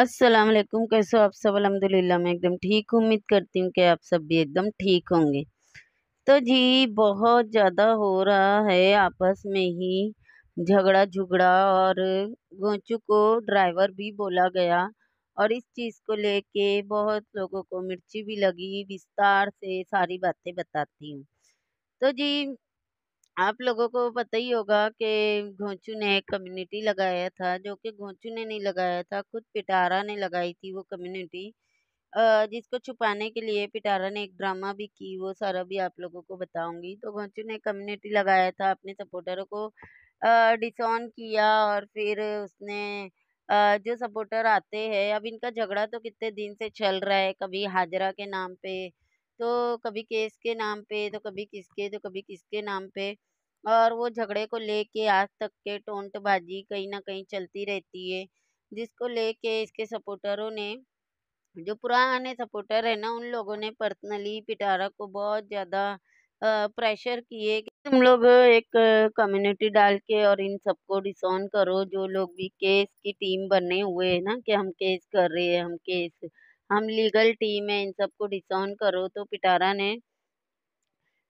अस्सलाम वालेकुम कैसे हो आप सब अलहमदिल्ला मैं एकदम ठीक हूँ उम्मीद करती हूँ कि आप सब भी एकदम ठीक होंगे तो जी बहुत ज़्यादा हो रहा है आपस में ही झगड़ा झुगड़ा और गोचू को ड्राइवर भी बोला गया और इस चीज़ को लेके बहुत लोगों को मिर्ची भी लगी विस्तार से सारी बातें बताती हूँ तो जी आप लोगों को पता ही होगा कि घोंचू ने एक कम्युनिटी लगाया था जो कि घोंचू ने नहीं लगाया था खुद पिटारा ने लगाई थी वो कम्युनिटी जिसको छुपाने के लिए पिटारा ने एक ड्रामा भी की वो सारा भी आप लोगों को बताऊंगी तो घोंचू ने कम्युनिटी लगाया था अपने सपोर्टरों को डिसऑन किया और फिर उसने जो सपोर्टर आते हैं अब इनका झगड़ा तो कितने दिन से चल रहा है कभी हाजरा के नाम पे तो कभी केस के नाम पे तो कभी किसके तो कभी किसके नाम पे और वो झगड़े को लेके आज तक के टोंटबाजी कहीं ना कहीं चलती रहती है जिसको लेके इसके सपोर्टरों ने जो पुराने सपोर्टर है ना उन लोगों ने पर्सनली पिटारा को बहुत ज़्यादा प्रेशर किए कि तुम लोग एक कम्युनिटी डाल के और इन सबको डिसऑन करो जो लोग भी केस की टीम बने हुए हैं ना कि हम केस कर रहे हैं हम केस हम लीगल टीम है इन सबको डिसऑन करो तो पिटारा ने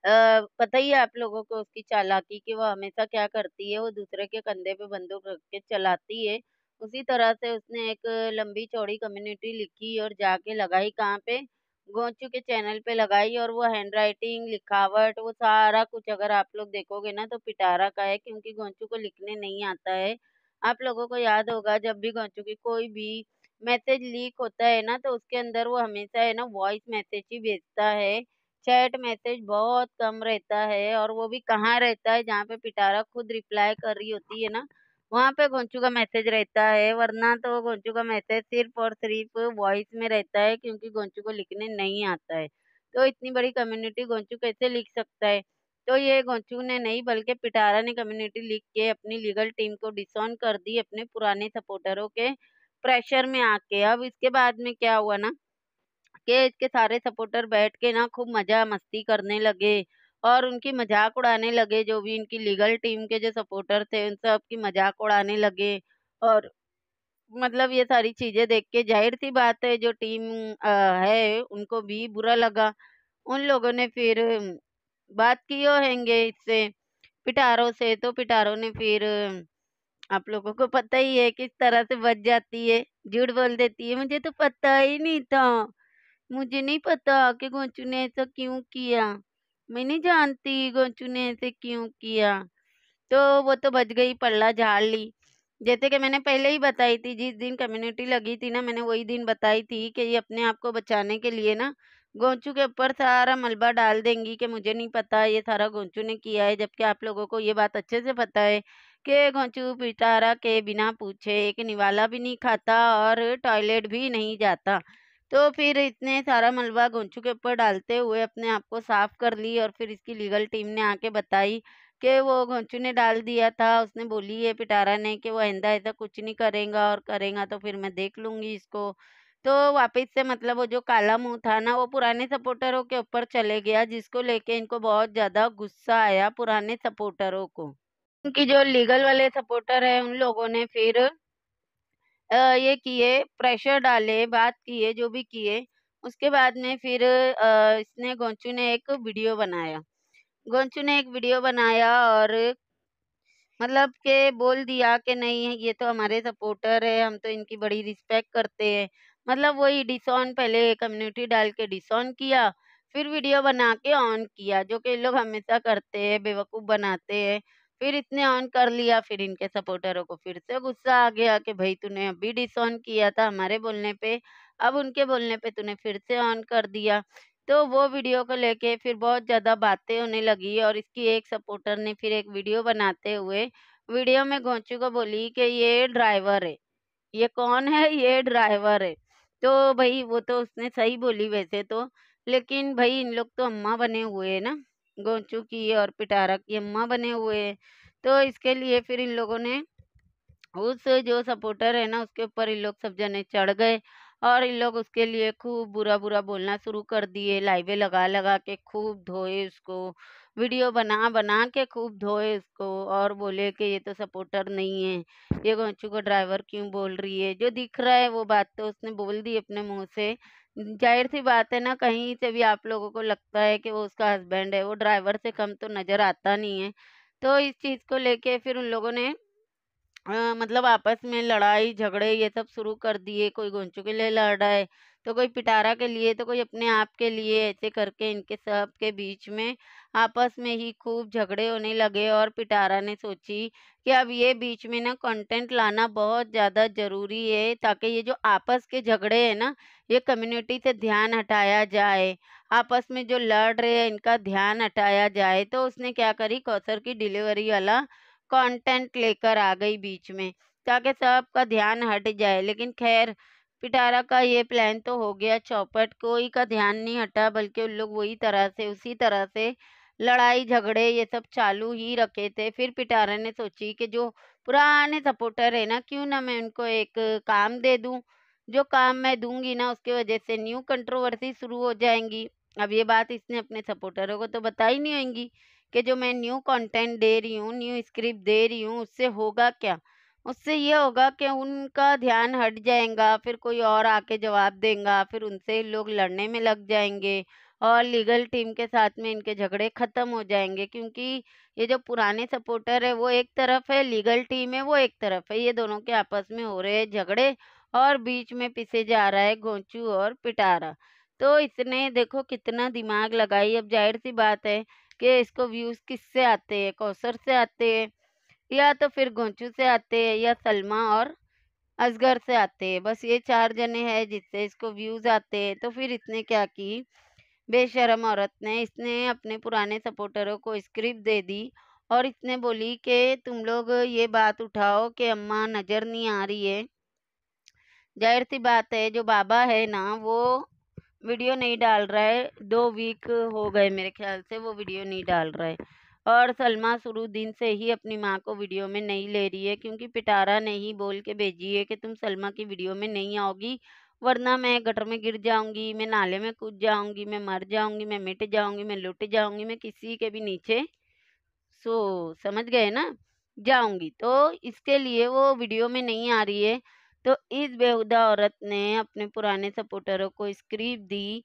आ, पता ही है आप लोगों को उसकी चालाकी कि वो हमेशा क्या करती है वो दूसरे के कंधे पे बंदूक रख के चलाती है उसी तरह से उसने एक लंबी चौड़ी कम्युनिटी लिखी और जाके लगाई कहाँ पे गोचू के चैनल पे लगाई और वो हैंड राइटिंग लिखावट वो सारा कुछ अगर आप लोग देखोगे ना तो पिटारा का है क्योंकि गोचू को लिखने नहीं आता है आप लोगों को याद होगा जब भी गोचू की कोई भी मैसेज लीक होता है ना तो उसके अंदर वो हमेशा है ना वॉइस मैसेज ही भेजता है चैट मैसेज बहुत कम रहता है और वो भी कहाँ रहता है जहाँ पे पिटारा खुद रिप्लाई कर रही होती है ना वहाँ पे घोंचू का मैसेज रहता है वरना तो घोंचू का मैसेज सिर्फ और सिर्फ वॉइस में रहता है क्योंकि घोंचू को लिखने नहीं आता है तो इतनी बड़ी कम्युनिटी घोंचू कैसे लिख सकता है तो ये घोंचू ने नहीं बल्कि पिटारा ने कम्युनिटी लिख के अपनी लीगल टीम को डिसऑन कर दी अपने पुराने सपोर्टरों के प्रेशर में आके अब इसके बाद में क्या हुआ ना कि इसके सारे सपोर्टर बैठ के ना खूब मजा मस्ती करने लगे और उनकी मजाक उड़ाने लगे जो भी इनकी लीगल टीम के जो सपोर्टर थे उन सब की मजाक उड़ाने लगे और मतलब ये सारी चीज़ें देख के जाहिर सी बात है जो टीम आ, है उनको भी बुरा लगा उन लोगों ने फिर बात की होंगे इससे पिटारों से तो पिटारों ने फिर आप लोगों को पता ही है किस तरह से बच जाती है झूठ बोल देती है मुझे तो पता ही नहीं था मुझे नहीं पता कि गोचू ने ऐसा क्यों किया मैं नहीं जानती गोचू ने ऐसे क्यों किया तो वो तो बच गई पल्ला झाड़ ली जैसे कि मैंने पहले ही बताई थी जिस दिन कम्युनिटी लगी थी ना मैंने वही दिन बताई थी कि ये अपने आप को बचाने के लिए ना गोंचू के ऊपर सारा मलबा डाल देंगी कि मुझे नहीं पता ये सारा गोंचू ने किया है जबकि आप लोगों को ये बात अच्छे से पता है के घोंचू पिटारा के बिना पूछे एक निवाला भी नहीं खाता और टॉयलेट भी नहीं जाता तो फिर इतने सारा मलबा घोंचू के ऊपर डालते हुए अपने आप को साफ कर ली और फिर इसकी लीगल टीम ने आके बताई कि वो घोंचू ने डाल दिया था उसने बोली है पिटारा ने कि वो आंदा ऐसा कुछ नहीं करेगा और करेगा तो फिर मैं देख लूँगी इसको तो वापस से मतलब वो जो काला मुंह था ना वो पुराने सपोर्टरों के ऊपर चले गया जिसको लेके इनको बहुत ज़्यादा गुस्सा आया पुराने सपोर्टरों को उनकी जो लीगल वाले सपोर्टर है उन लोगों ने फिर ये किए प्रेशर डाले बात किए जो भी किए उसके बाद में फिर इसने गोंचू ने एक वीडियो बनाया गोंचू ने एक वीडियो बनाया और मतलब के बोल दिया कि नहीं ये तो हमारे सपोर्टर है हम तो इनकी बड़ी रिस्पेक्ट करते हैं मतलब वही डिसऑन पहले कम्युनिटी डाल के डिसऑन किया फिर वीडियो बना के ऑन किया जो कि लोग हमेशा करते हैं बेवकूफ़ बनाते हैं फिर इसने ऑन कर लिया फिर इनके सपोर्टरों को फिर से गुस्सा आ गया कि भाई तूने अभी डिस ऑन किया था हमारे बोलने पे अब उनके बोलने पे तूने फिर से ऑन कर दिया तो वो वीडियो को लेके फिर बहुत ज़्यादा बातें होने लगी और इसकी एक सपोर्टर ने फिर एक वीडियो बनाते हुए वीडियो में घोंचू को बोली कि ये ड्राइवर है ये कौन है ये ड्राइवर है तो भाई वो तो उसने सही बोली वैसे तो लेकिन भाई इन लोग तो अम्मा बने हुए हैं ना गोंचू की और पिटारा की अम्मा बने हुए हैं तो इसके लिए फिर इन लोगों ने उस जो सपोर्टर है ना उसके ऊपर इन लोग सब जने चढ़ गए और इन लोग उसके लिए खूब बुरा बुरा बोलना शुरू कर दिए लाइवे लगा लगा के खूब धोए उसको वीडियो बना बना के खूब धोए उसको और बोले कि ये तो सपोर्टर नहीं है ये गोंचू को ड्राइवर क्यों बोल रही है जो दिख रहा है वो बात तो उसने बोल दी अपने मुंह से जाहिर सी बात है ना कहीं से भी आप लोगों को लगता है कि वो उसका हस्बैंड है वो ड्राइवर से कम तो नज़र आता नहीं है तो इस चीज़ को लेके फिर उन लोगों ने आ, हाँ, मतलब आपस में लड़ाई झगड़े ये सब शुरू कर दिए कोई गोंचू के लिए लड़ रहा है तो कोई पिटारा के लिए तो कोई अपने आप के लिए ऐसे करके इनके सब के बीच में आपस में ही खूब झगड़े होने लगे और पिटारा ने सोची कि अब ये बीच में ना कंटेंट लाना बहुत ज़्यादा ज़रूरी है ताकि ये जो आपस के झगड़े हैं ना ये कम्युनिटी से ध्यान हटाया जाए आपस में जो लड़ रहे हैं इनका ध्यान हटाया जाए तो उसने क्या करी कौसर की डिलीवरी वाला कंटेंट लेकर आ गई बीच में ताकि सबका ध्यान हट जाए लेकिन खैर पिटारा का ये प्लान तो हो गया चौपट कोई का ध्यान नहीं हटा बल्कि उन लोग वही तरह से उसी तरह से लड़ाई झगड़े ये सब चालू ही रखे थे फिर पिटारा ने सोची कि जो पुराने सपोर्टर है ना क्यों ना मैं उनको एक काम दे दूँ जो काम मैं दूंगी ना उसके वजह से न्यू कंट्रोवर्सी शुरू हो जाएंगी अब ये बात इसने अपने सपोर्टरों को तो बताई नहीं होगी कि जो मैं न्यू कंटेंट दे रही हूँ न्यू स्क्रिप्ट दे रही हूँ उससे होगा क्या उससे ये होगा कि उनका ध्यान हट जाएगा फिर कोई और आके जवाब देगा फिर उनसे लोग लड़ने में लग जाएंगे और लीगल टीम के साथ में इनके झगड़े ख़त्म हो जाएंगे क्योंकि ये जो पुराने सपोर्टर है वो एक तरफ है लीगल टीम है वो एक तरफ है ये दोनों के आपस में हो रहे झगड़े और बीच में पिसे जा रहा है घोंचू और पिटारा तो इसने देखो कितना दिमाग लगाई अब जाहिर सी बात है के इसको व्यूज़ किससे आते हैं कौसर से आते हैं या तो फिर गोंचू से आते हैं या सलमा और असगर से आते हैं बस ये चार जने हैं जिससे इसको व्यूज़ आते हैं तो फिर इसने क्या की बेशरम औरत ने इसने अपने पुराने सपोर्टरों को स्क्रिप्ट दे दी और इसने बोली कि तुम लोग ये बात उठाओ कि अम्मा नज़र नहीं आ रही है जाहिर सी बात है जो बाबा है ना वो वीडियो नहीं डाल रहा है दो वीक हो गए मेरे ख्याल से वो वीडियो नहीं डाल रहा है और सलमा शुरू दिन से ही अपनी माँ को वीडियो में नहीं ले रही है क्योंकि पिटारा ने ही बोल के भेजी है कि तुम सलमा की वीडियो में नहीं आओगी वरना मैं गटर में गिर जाऊंगी मैं नाले में कूद जाऊंगी मैं मर जाऊंगी मैं मिट जाऊंगी मैं लुट जाऊंगी मैं किसी के भी नीचे सो समझ गए ना जाऊंगी तो इसके लिए वो वीडियो में नहीं आ रही है तो इस बेहुदा औरत ने अपने पुराने सपोर्टरों को स्क्रीप दी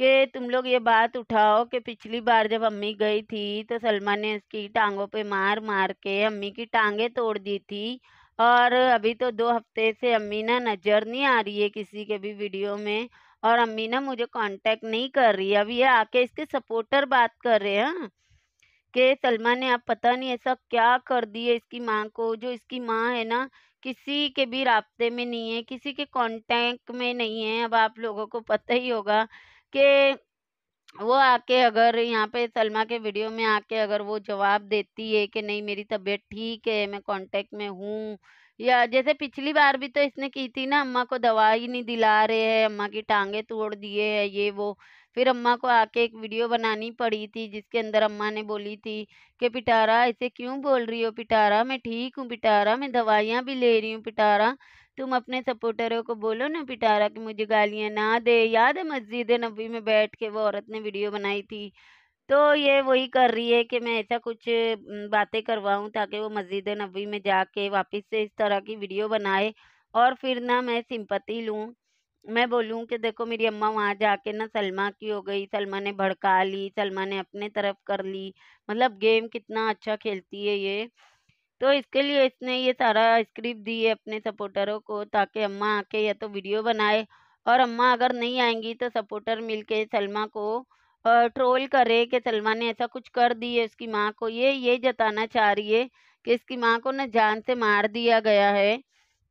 कि तुम लोग ये बात उठाओ कि पिछली बार जब अम्मी गई थी तो सलमा ने उसकी टांगों पे मार मार के अम्मी की टांगें तोड़ दी थी और अभी तो दो हफ्ते से अम्मी ना नज़र नहीं आ रही है किसी के भी वीडियो में और अम्मी ना मुझे कांटेक्ट नहीं कर रही अब ये आके इसके सपोर्टर बात कर रहे हैं कि सलमा ने आप पता नहीं ऐसा क्या कर दिया इसकी माँ को जो इसकी माँ है ना किसी के भी रबते में नहीं है किसी के कांटेक्ट में नहीं है अब आप लोगों को पता ही होगा कि वो आके अगर यहाँ पे सलमा के वीडियो में आके अगर वो जवाब देती है कि नहीं मेरी तबीयत ठीक है मैं कांटेक्ट में हूँ या जैसे पिछली बार भी तो इसने की थी ना अम्मा को दवाई नहीं दिला रहे हैं अम्मा की टांगे तोड़ दिए है ये वो फिर अम्मा को आके एक वीडियो बनानी पड़ी थी जिसके अंदर अम्मा ने बोली थी कि पिटारा ऐसे क्यों बोल रही हो पिटारा मैं ठीक हूँ पिटारा मैं दवाइयाँ भी ले रही हूँ पिटारा तुम अपने सपोर्टरों को बोलो ना पिटारा कि मुझे गालियाँ ना दे याद है मस्जिद नबी में बैठ के वो औरत ने वीडियो बनाई थी तो ये वही कर रही है कि मैं ऐसा कुछ बातें करवाऊँ ताकि वो मस्जिद नबी में जाके वापस से इस तरह की वीडियो बनाए और फिर ना मैं सिंपत्ति लूँ मैं बोलूँ कि देखो मेरी अम्मा वहाँ जाके ना सलमा की हो गई सलमा ने भड़का ली सलमा ने अपने तरफ कर ली मतलब गेम कितना अच्छा खेलती है ये तो इसके लिए इसने ये सारा स्क्रिप्ट दी है अपने सपोर्टरों को ताकि अम्मा आके या तो वीडियो बनाए और अम्मा अगर नहीं आएंगी तो सपोर्टर मिलके सलमा को ट्रोल करे कि सलमा ने ऐसा कुछ कर दी है उसकी माँ को ये ये जताना चाह रही है कि इसकी माँ को ना जान से मार दिया गया है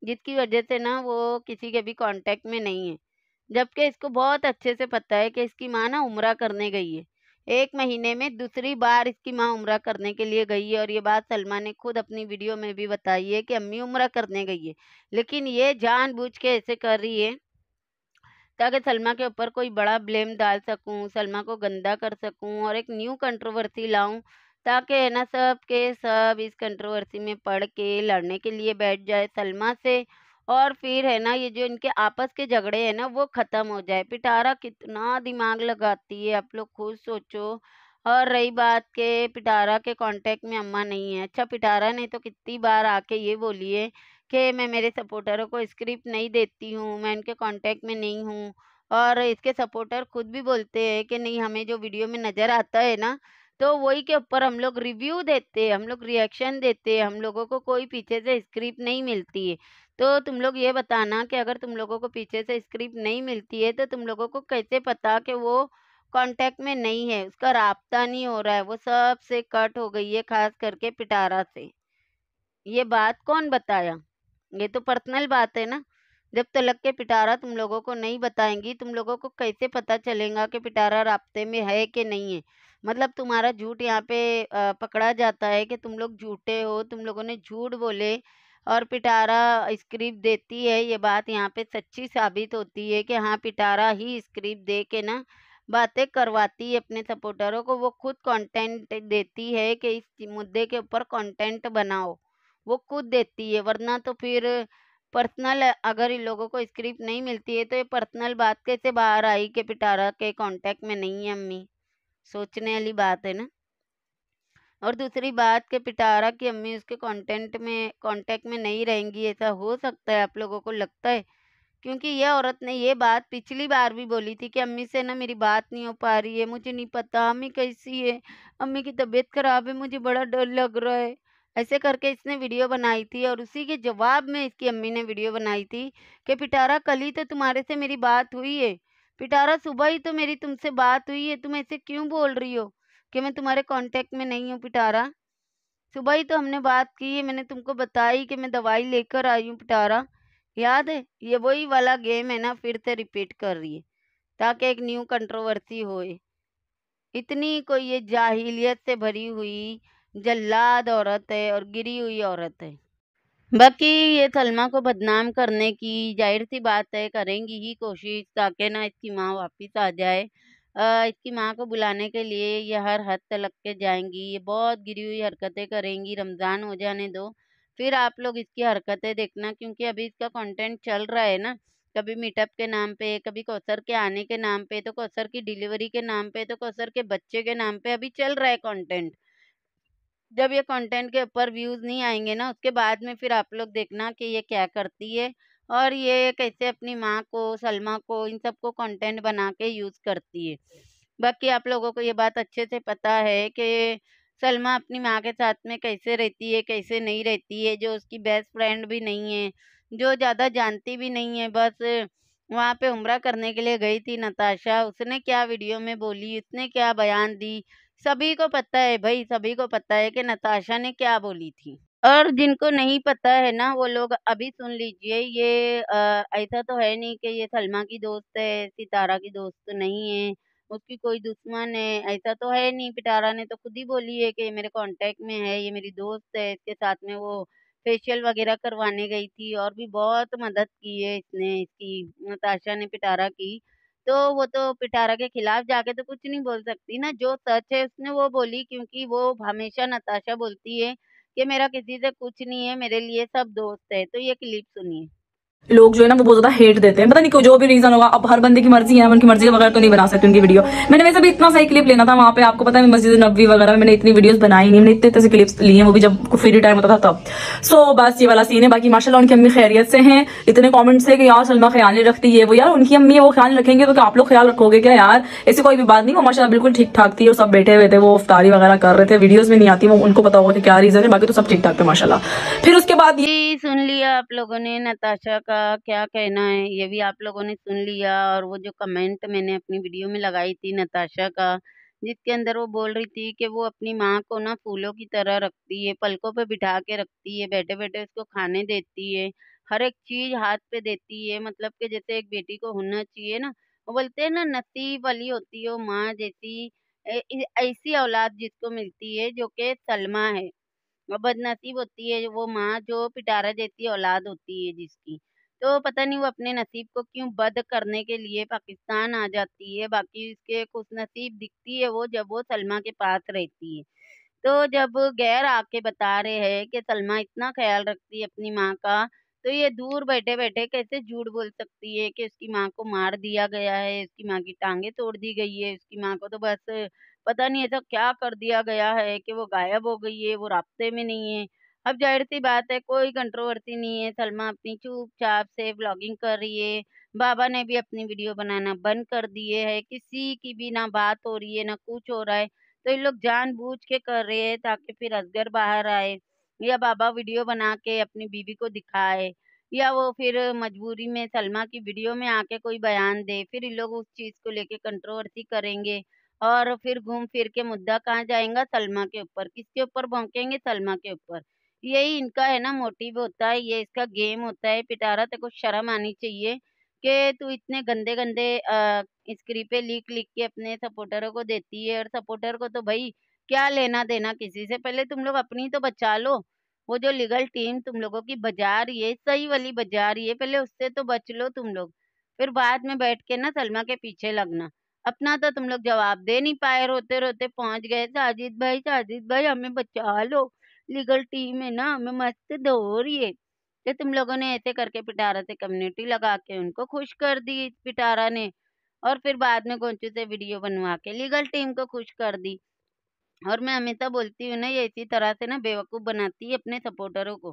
जिसकी वजह से ना वो किसी के भी कांटेक्ट में नहीं है जबकि इसको बहुत अच्छे से पता है कि इसकी माँ ना उम्र करने गई है एक महीने में दूसरी बार इसकी माँ उम्र करने के लिए गई है और ये बात सलमा ने खुद अपनी वीडियो में भी बताई है कि अम्मी उम्र करने गई है लेकिन ये जान के ऐसे कर रही है ताकि सलमा के ऊपर कोई बड़ा ब्लेम डाल सकूं सलमा को गंदा कर सकूं और एक न्यू कंट्रोवर्सी लाऊं ताकि है ना सब के सब इस कंट्रोवर्सी में पढ़ के लड़ने के लिए बैठ जाए सलमा से और फिर है ना ये जो इनके आपस के झगड़े हैं ना वो ख़त्म हो जाए पिटारा कितना दिमाग लगाती है आप लोग खुद सोचो और रही बात के पिटारा के कांटेक्ट में अम्मा नहीं है अच्छा पिटारा ने तो कितनी बार आके ये बोली है कि मैं मेरे सपोर्टरों को स्क्रिप्ट नहीं देती हूँ मैं इनके कांटेक्ट में नहीं हूँ और इसके सपोर्टर खुद भी बोलते हैं कि नहीं हमें जो वीडियो में नज़र आता है ना तो वही के ऊपर हम लोग रिव्यू देते हम लोग रिएक्शन देते हम लोगों को कोई पीछे से स्क्रिप्ट नहीं मिलती है तो तुम लोग ये बताना कि अगर तुम लोगों को पीछे से स्क्रिप्ट नहीं मिलती है तो तुम लोगों को कैसे पता कि वो कांटेक्ट में नहीं है उसका रबता नहीं हो रहा है वो सब से कट हो गई है खास करके पिटारा से ये बात कौन बताया ये तो पर्सनल बात है ना जब तलक के पिटारा तुम लोगों को नहीं बताएंगी तुम लोगों को कैसे पता चलेगा कि पिटारा रबते में है कि नहीं है मतलब तुम्हारा झूठ यहाँ पे पकड़ा जाता है कि तुम लोग झूठे हो तुम लोगों ने झूठ बोले और पिटारा स्क्रिप्ट देती है ये बात यहाँ पे सच्ची साबित होती है कि हाँ पिटारा ही स्क्रिप्ट दे के ना बातें करवाती है अपने सपोर्टरों को वो खुद कंटेंट देती है कि इस मुद्दे के ऊपर कंटेंट बनाओ वो खुद देती है वरना तो फिर पर्सनल अगर इन लोगों को स्क्रिप्ट नहीं मिलती है तो ये पर्सनल बात कैसे बाहर आई कि पिटारा के कॉन्टेक्ट में नहीं है अम्मी सोचने वाली बात है ना और दूसरी बात कि पिटारा की अम्मी उसके कंटेंट में कांटेक्ट में नहीं रहेंगी ऐसा हो सकता है आप लोगों को लगता है क्योंकि यह औरत ने ये बात पिछली बार भी बोली थी कि अम्मी से ना मेरी बात नहीं हो पा रही है मुझे नहीं पता अम्मी कैसी है अम्मी की तबीयत ख़राब है मुझे बड़ा डर लग रहा है ऐसे करके इसने वीडियो बनाई थी और उसी के जवाब में इसकी अम्मी ने वीडियो बनाई थी कि पिटारा कल ही तो तुम्हारे से मेरी बात हुई है पिटारा सुबह ही तो मेरी तुमसे बात हुई है तुम ऐसे क्यों बोल रही हो कि मैं तुम्हारे कांटेक्ट में नहीं हूँ पिटारा सुबह ही तो हमने बात की है मैंने तुमको बताई कि मैं दवाई लेकर आई हूँ पिटारा याद है ये वही वाला गेम है ना फिर से रिपीट कर रही है ताकि एक न्यू कंट्रोवर्सी होए इतनी कोई ये जाहिलियत से भरी हुई जल्लाद औरत है और गिरी हुई औरत है बाकी ये सलमा को बदनाम करने की जाहिर सी बात है करेंगी ही कोशिश ताकि ना इसकी माँ वापस आ जाए इसकी माँ को बुलाने के लिए ये हर हद तलक के जाएंगी ये बहुत गिरी हुई हरकतें करेंगी रमज़ान हो जाने दो फिर आप लोग इसकी हरकतें देखना क्योंकि अभी इसका कंटेंट चल रहा है ना कभी मीटअप के नाम पे कभी कौसर के आने के नाम पे तो कौसर की डिलीवरी के नाम पे तो कौसर के बच्चे के नाम पे अभी चल रहा है कंटेंट जब ये कंटेंट के ऊपर व्यूज़ नहीं आएंगे ना उसके बाद में फिर आप लोग देखना कि ये क्या करती है और ये कैसे अपनी माँ को सलमा को इन सबको कंटेंट बना के यूज़ करती है बाकी आप लोगों को ये बात अच्छे से पता है कि सलमा अपनी माँ के साथ में कैसे रहती है कैसे नहीं रहती है जो उसकी बेस्ट फ्रेंड भी नहीं है जो ज़्यादा जानती भी नहीं है बस वहाँ पे उम्र करने के लिए गई थी नताशा उसने क्या वीडियो में बोली उसने क्या बयान दी सभी को पता है भाई सभी को पता है कि नताशा ने क्या बोली थी और जिनको नहीं पता है ना वो लोग अभी सुन लीजिए ये आ, ऐसा तो है नहीं कि ये सलमा की दोस्त है सितारा की दोस्त तो नहीं है उसकी कोई दुश्मन है ऐसा तो है नहीं पिटारा ने तो खुद ही बोली है कि मेरे कांटेक्ट में है ये मेरी दोस्त है इसके साथ में वो फेशियल वगैरह करवाने गई थी और भी बहुत मदद की है इसने इसकी नताशा ने पिटारा की तो वो तो पिटारा के खिलाफ जाके तो कुछ नहीं बोल सकती ना जो सच है उसने वो बोली क्योंकि वो हमेशा नताशा बोलती है कि मेरा किसी से कुछ नहीं है मेरे लिए सब दोस्त है तो ये क्लिप सुनिए लोग जो है ना वो बहुत ज्यादा हेट देते हैं पता नहीं जो भी रीजन होगा अब हर बंदे की मर्जी है उनकी मर्जी वगैरह तो नहीं बना सकते उनकी वीडियो मैंने वैसे भी इतना सही क्लिप लेना था वहाँ पे आपको पता है मस्जिद नबी वगैरह मैंने इतनी वीडियोस बनाई नहीं मैंने इतने से क्लिप्स ली वो भी जब फ्री टाइम होता था तब सो so, बस ये वाला सीन है बाकी माशाला उनकी अम्मी खैरियत से हैं इतने कॉमेंट्स है कि यार सलमा ख्याल नहीं रखती है वो यार उनकी अम्मी वो ख्याल रखेंगे तो आप लोग ख्याल रखोगे क्या यार ऐसी कोई भी बात नहीं वो माशा बिल्कुल ठीक ठाक थी और सब बैठे हुए थे वो अफ्तारी वगैरह कर रहे थे वीडियोज में नहीं आती वो उनको पता होगा कि क्या रीजन है बाकी तो सब ठीक ठाक थे माशाला फिर उसके बाद ये सुन लिया आप लोगों ने नताशा का क्या कहना है ये भी आप लोगों ने सुन लिया और वो जो कमेंट मैंने अपनी वीडियो में लगाई थी नताशा का जिसके अंदर वो बोल रही थी कि वो अपनी माँ को ना फूलों की तरह रखती है पलकों पे बिठा के रखती है बैठे बैठे उसको खाने देती है हर एक चीज़ हाथ पे देती है मतलब कि जैसे एक बेटी को होना चाहिए ना वो बोलते हैं ना नसीब वाली होती है वो माँ जैसी ऐसी औलाद जिसको मिलती है जो कि सलमा है बदनसीब होती है वो माँ जो पिटारा जैसी औलाद होती है जिसकी तो पता नहीं वो अपने नसीब को क्यों बद करने के लिए पाकिस्तान आ जाती है बाकी उसके खुश नसीब दिखती है वो जब वो सलमा के पास रहती है तो जब गैर आके बता रहे हैं कि सलमा इतना ख्याल रखती है अपनी माँ का तो ये दूर बैठे बैठे कैसे झूठ बोल सकती है कि उसकी माँ को मार दिया गया है उसकी माँ की टांगे तोड़ दी गई है उसकी माँ को तो बस पता नहीं ऐसा क्या कर दिया गया है कि वो गायब हो गई है वो रास्ते में नहीं है अब जाहिर सी बात है कोई कंट्रोवर्सी नहीं है सलमा अपनी चुपचाप से ब्लॉगिंग कर रही है बाबा ने भी अपनी वीडियो बनाना बंद कर दिए है किसी की भी ना बात हो रही है ना कुछ हो रहा है तो ये लोग जानबूझ के कर रहे हैं ताकि फिर असगर बाहर आए या बाबा वीडियो बना के अपनी बीवी को दिखाए या वो फिर मजबूरी में सलमा की वीडियो में आके कोई बयान दे फिर ये लोग उस चीज़ को लेके कंट्रोवर्सी करेंगे और फिर घूम फिर के मुद्दा कहाँ जाएगा सलमा के ऊपर किसके ऊपर भौंकेंगे सलमा के ऊपर यही इनका है ना मोटिव होता है ये इसका गेम होता है पिटारा तेरे को शर्म आनी चाहिए कि तू इतने गंदे गंदे स्क्रीन पे लिख लिख के अपने सपोर्टरों को देती है और सपोर्टर को तो भाई क्या लेना देना किसी से पहले तुम लोग अपनी तो बचा लो वो जो लीगल टीम तुम लोगों की बजा रही है सही वाली बजा रही है पहले उससे तो बच लो तुम लोग फिर बाद में बैठ के ना सलमा के पीछे लगना अपना तो तुम लोग जवाब दे नहीं पाए रोते रोते पहुंच गए साजिद भाई साजिद भाई हमें बचा लो लीगल टीम है ना मैं मस्त दो रही है तो तुम लोगों ने ऐसे करके पिटारा से कम्युनिटी लगा के उनको खुश कर दी पिटारा ने और फिर बाद में गोंचू से वीडियो बनवा के लीगल टीम को खुश कर दी और मैं हमेशा बोलती हूँ ना ये इसी तरह से ना बेवकूफ़ बनाती है अपने सपोर्टरों को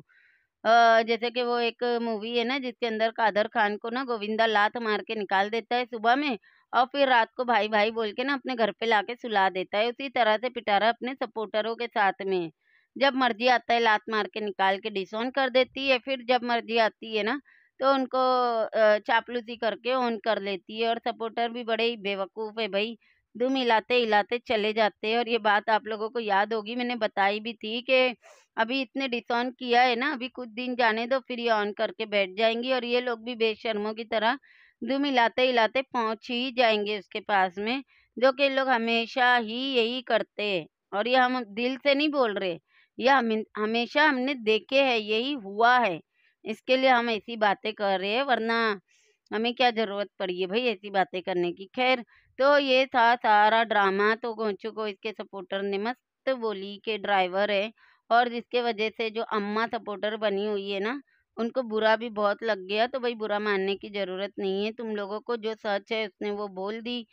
आ, जैसे कि वो एक मूवी है ना जिसके अंदर कादर खान को ना गोविंदा लात मार के निकाल देता है सुबह में और फिर रात को भाई भाई बोल के ना अपने घर पे लाके सुला देता है उसी तरह से पिटारा अपने सपोर्टरों के साथ में जब मर्जी आता है लात मार के निकाल के डिसऑन कर देती है फिर जब मर्जी आती है ना तो उनको चापलूसी करके ऑन कर लेती है और सपोर्टर भी बड़े ही बेवकूफ़ है भाई दुम हिलाते हिलाते चले जाते हैं और ये बात आप लोगों को याद होगी मैंने बताई भी थी कि अभी इतने डिसऑन किया है ना अभी कुछ दिन जाने दो फिर ये ऑन करके बैठ जाएंगी और ये लोग भी बेशर्मों की तरह दुम हिलाते हिलाते पहुँच ही जाएंगे उसके पास में जो कि लोग हमेशा ही यही करते हैं और ये हम दिल से नहीं बोल रहे यह हम हमेशा हमने देखे है यही हुआ है इसके लिए हम ऐसी बातें कर रहे हैं वरना हमें क्या ज़रूरत पड़ी है भाई ऐसी बातें करने की खैर तो ये था सारा ड्रामा तो गोंचू को इसके सपोर्टर ने मस्त बोली कि ड्राइवर है और जिसके वजह से जो अम्मा सपोर्टर बनी हुई है ना उनको बुरा भी बहुत लग गया तो भाई बुरा मानने की ज़रूरत नहीं है तुम लोगों को जो सच है उसने वो बोल दी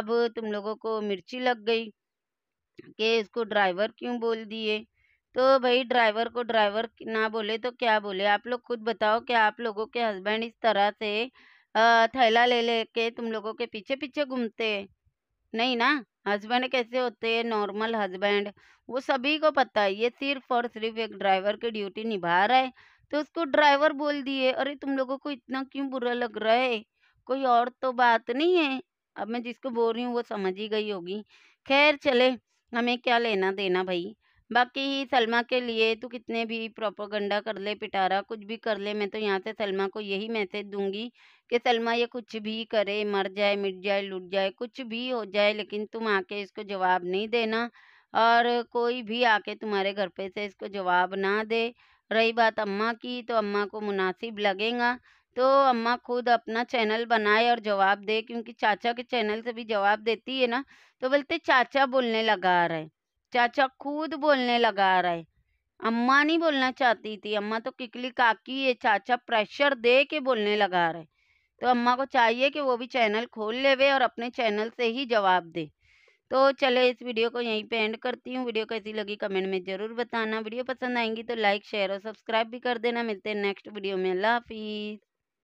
अब तुम लोगों को मिर्ची लग गई कि इसको ड्राइवर क्यों बोल दिए तो भाई ड्राइवर को ड्राइवर ना बोले तो क्या बोले आप लोग खुद बताओ कि आप लोगों के हस्बैंड इस तरह से थैला ले ले के तुम लोगों के पीछे पीछे घूमते नहीं ना हस्बैंड कैसे होते हैं नॉर्मल हस्बैंड वो सभी को पता है ये सिर्फ और सिर्फ एक ड्राइवर की ड्यूटी निभा रहा है तो उसको ड्राइवर बोल दिए अरे तुम लोगों को इतना क्यों बुरा लग रहा है कोई और तो बात नहीं है अब मैं जिसको बोल रही हूँ वो समझ ही गई होगी खैर चले हमें क्या लेना देना भाई बाकी सलमा के लिए तो कितने भी गंडा कर ले पिटारा कुछ भी कर ले मैं तो यहाँ से सलमा को यही मैसेज दूंगी कि सलमा ये कुछ भी करे मर जाए मिट जाए लुट जाए कुछ भी हो जाए लेकिन तुम आके इसको जवाब नहीं देना और कोई भी आके तुम्हारे घर पे से इसको जवाब ना दे रही बात अम्मा की तो अम्मा को मुनासिब लगेगा तो अम्मा खुद अपना चैनल बनाए और जवाब दे क्योंकि चाचा के चैनल से भी जवाब देती है ना तो बोलते चाचा बोलने लगा रहे चाचा खुद बोलने लगा रहे अम्मा नहीं बोलना चाहती थी अम्मा तो किकली काकी है चाचा प्रेशर दे के बोलने लगा रहे तो अम्मा को चाहिए कि वो भी चैनल खोल लेवे और अपने चैनल से ही जवाब दे तो चले इस वीडियो को यहीं पे एंड करती हूँ वीडियो कैसी लगी कमेंट में ज़रूर बताना वीडियो पसंद आएंगी तो लाइक शेयर और सब्सक्राइब भी कर देना मिलते हैं नेक्स्ट वीडियो में अल्लाह हाफिज़